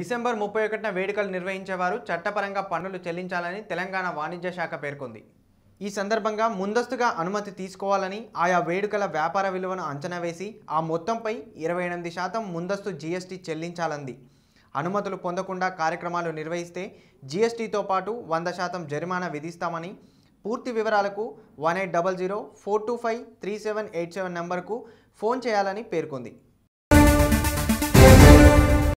December ముప్పై ఒకటిన వేడుకలు నిర్వహించేవారు చట్టపరంగా పన్నులు చెల్లించాలని తెలంగాణ వాణిజ్య శాఖ పేర్కొంది ఈ సందర్భంగా ముందస్తుగా అనుమతి తీసుకోవాలని ఆయా వేడుకల వ్యాపార విలువను అంచనా వేసి ఆ మొత్తంపై ఇరవై ఎనిమిది శాతం ముందస్తు జీఎస్టీ చెల్లించాలంది అనుమతులు పొందకుండా కార్యక్రమాలు నిర్వహిస్తే జీఎస్టీతో పాటు వంద శాతం జరిమానా విధిస్తామని పూర్తి వివరాలకు one eight double zero four two five three seven eight seven నెంబర్కు ఫోన్ చేయాలని పేర్కొంది